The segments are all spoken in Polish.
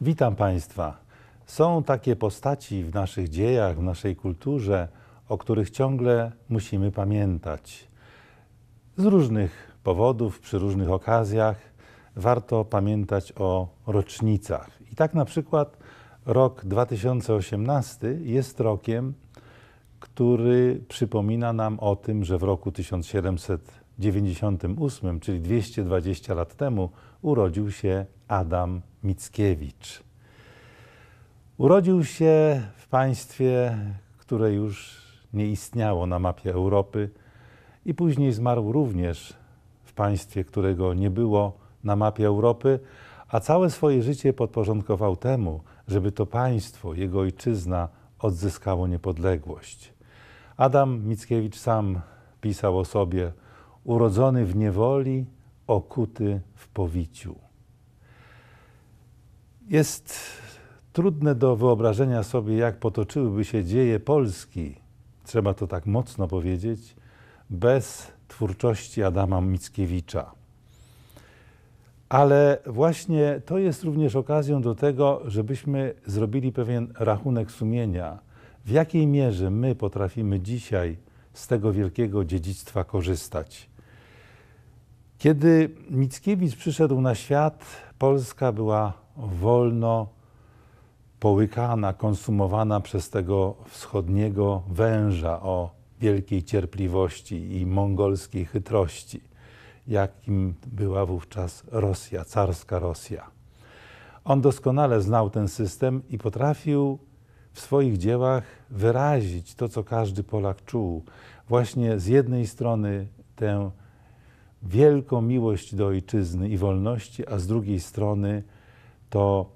Witam Państwa. Są takie postaci w naszych dziejach, w naszej kulturze, o których ciągle musimy pamiętać. Z różnych powodów, przy różnych okazjach warto pamiętać o rocznicach. I tak na przykład rok 2018 jest rokiem, który przypomina nam o tym, że w roku 1700 98, czyli 220 lat temu, urodził się Adam Mickiewicz. Urodził się w państwie, które już nie istniało na mapie Europy i później zmarł również w państwie, którego nie było na mapie Europy, a całe swoje życie podporządkował temu, żeby to państwo, jego ojczyzna odzyskało niepodległość. Adam Mickiewicz sam pisał o sobie, urodzony w niewoli, okuty w powiciu. Jest trudne do wyobrażenia sobie, jak potoczyłyby się dzieje Polski, trzeba to tak mocno powiedzieć, bez twórczości Adama Mickiewicza. Ale właśnie to jest również okazją do tego, żebyśmy zrobili pewien rachunek sumienia, w jakiej mierze my potrafimy dzisiaj z tego wielkiego dziedzictwa korzystać. Kiedy Mickiewicz przyszedł na świat, Polska była wolno połykana, konsumowana przez tego wschodniego węża o wielkiej cierpliwości i mongolskiej chytrości, jakim była wówczas Rosja, carska Rosja. On doskonale znał ten system i potrafił w swoich dziełach wyrazić to, co każdy Polak czuł. Właśnie z jednej strony tę wielką miłość do ojczyzny i wolności, a z drugiej strony to,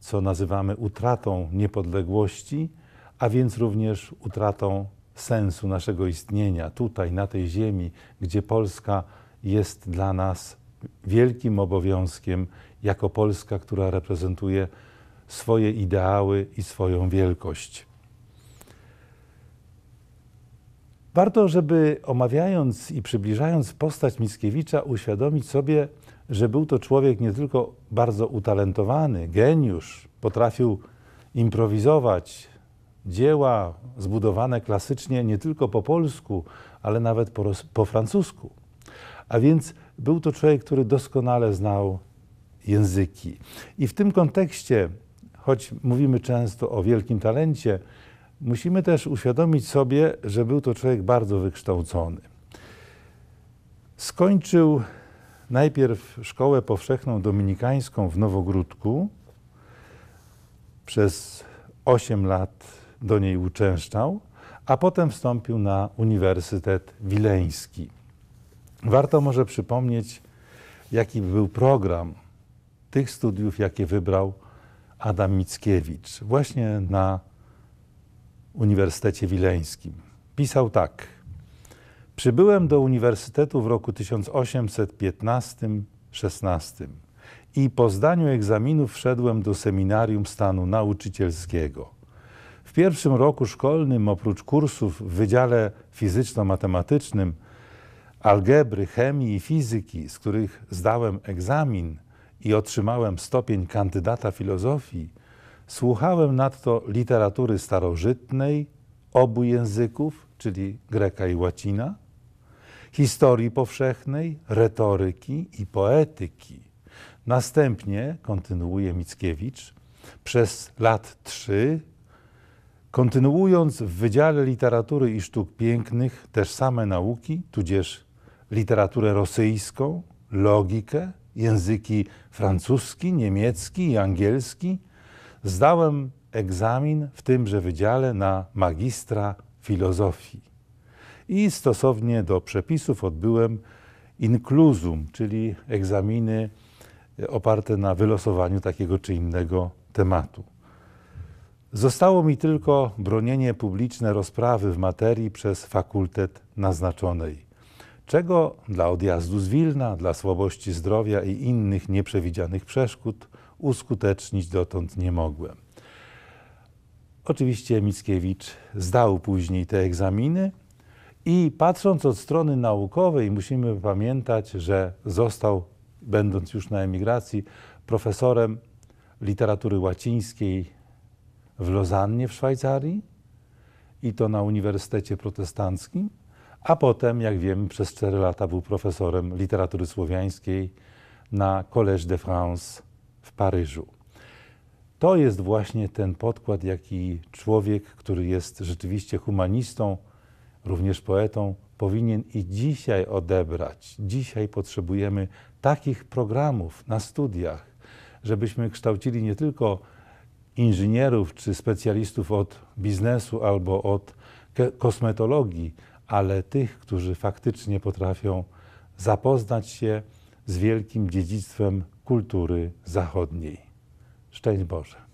co nazywamy utratą niepodległości, a więc również utratą sensu naszego istnienia tutaj, na tej ziemi, gdzie Polska jest dla nas wielkim obowiązkiem, jako Polska, która reprezentuje swoje ideały i swoją wielkość. Warto, żeby omawiając i przybliżając postać Mickiewicza, uświadomić sobie, że był to człowiek nie tylko bardzo utalentowany, geniusz, potrafił improwizować dzieła zbudowane klasycznie nie tylko po polsku, ale nawet po, po francusku. A więc był to człowiek, który doskonale znał języki. I w tym kontekście, choć mówimy często o wielkim talencie, Musimy też uświadomić sobie, że był to człowiek bardzo wykształcony. Skończył najpierw szkołę powszechną dominikańską w Nowogródku. Przez 8 lat do niej uczęszczał, a potem wstąpił na Uniwersytet Wileński. Warto może przypomnieć, jaki był program tych studiów, jakie wybrał Adam Mickiewicz właśnie na Uniwersytecie Wileńskim. Pisał tak. Przybyłem do uniwersytetu w roku 1815-16 i po zdaniu egzaminów wszedłem do seminarium stanu nauczycielskiego. W pierwszym roku szkolnym, oprócz kursów w Wydziale Fizyczno-Matematycznym, algebry, chemii i fizyki, z których zdałem egzamin i otrzymałem stopień kandydata filozofii, Słuchałem nadto literatury starożytnej, obu języków, czyli greka i łacina, historii powszechnej, retoryki i poetyki. Następnie, kontynuuje Mickiewicz, przez lat trzy, kontynuując w Wydziale Literatury i Sztuk Pięknych też same nauki, tudzież literaturę rosyjską, logikę, języki francuski, niemiecki i angielski, Zdałem egzamin w tymże wydziale na magistra filozofii i stosownie do przepisów odbyłem inkluzum, czyli egzaminy e, oparte na wylosowaniu takiego czy innego tematu. Zostało mi tylko bronienie publiczne rozprawy w materii przez fakultet naznaczonej, czego dla odjazdu z Wilna, dla słabości zdrowia i innych nieprzewidzianych przeszkód uskutecznić dotąd nie mogłem. Oczywiście Mickiewicz zdał później te egzaminy i patrząc od strony naukowej musimy pamiętać, że został, będąc już na emigracji, profesorem literatury łacińskiej w Lozannie w Szwajcarii i to na Uniwersytecie Protestanckim, a potem, jak wiemy, przez cztery lata był profesorem literatury słowiańskiej na Collège de France w Paryżu. To jest właśnie ten podkład, jaki człowiek, który jest rzeczywiście humanistą, również poetą, powinien i dzisiaj odebrać. Dzisiaj potrzebujemy takich programów na studiach, żebyśmy kształcili nie tylko inżynierów czy specjalistów od biznesu albo od kosmetologii, ale tych, którzy faktycznie potrafią zapoznać się z wielkim dziedzictwem kultury zachodniej. Szczęść Boże.